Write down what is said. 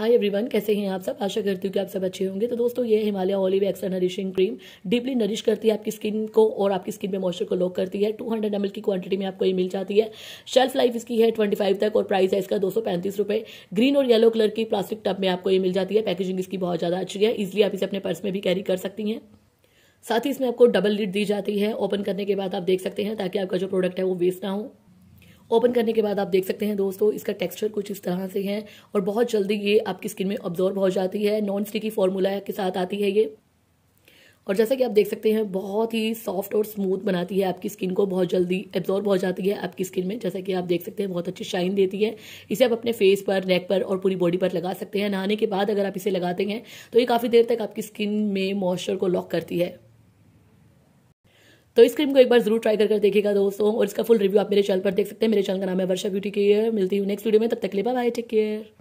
hi everyone कैसे हैं आप सब आशा करती हूँ कि आप सब अच्छे होंगे तो दोस्तों ये Himalaya olive extra nourishing cream deeply nourish करती है आपकी स्किन को और आपकी स्किन में मॉइस्चर को लॉक करती है 200 हंड्रेड की क्वांटिटी में आपको ये मिल जाती है शेल्फ लाइफ इसकी है 25 तक और प्राइस है इसका दो रुपए ग्रीन और येलो कलर की प्लास्टिक टब में आपको ये मिल जाती है पैकेजिंग इसकी बहुत ज़्यादा अच्छी है इजिली आप इसे अपने पर्स में भी कैरी कर सकती हैं साथ ही इसमें आपको डबल लिड दी जाती है ओपन करने के बाद आप देख सकते हैं ताकि आपका जो प्रोडक्ट है वो वेस्ट ना हो ओपन करने के बाद आप देख सकते हैं दोस्तों इसका टेक्सचर कुछ इस तरह से है और बहुत जल्दी ये आपकी स्किन में ऑब्जॉर्व हो जाती है नॉन स्टिकी फॉर्मूला के साथ आती है ये और जैसा कि आप देख सकते हैं बहुत ही सॉफ्ट और स्मूथ बनाती है आपकी स्किन को बहुत जल्दी एब्जॉर्ब हो जाती है आपकी स्किन में जैसा कि आप देख सकते हैं बहुत अच्छी शाइन देती है इसे आप अपने फेस पर नेक पर और पूरी बॉडी पर लगा सकते हैं नहाने के बाद अगर आप इसे लगाते हैं तो ये काफ़ी देर तक आपकी स्किन में मॉइस्चर को लॉक करती है तो इस क्रीम को एक बार जरूर ट्राई करके देखेगा देखिएगा दोस्तों और इसका फुल रिव्यू आप मेरे चैनल पर देख सकते हैं मेरे चैनल का नाम है वर्षा ब्यूटी केयर मिलती हूँ नेक्स्ट वीडियो में तब तक ले बाय टेक केयर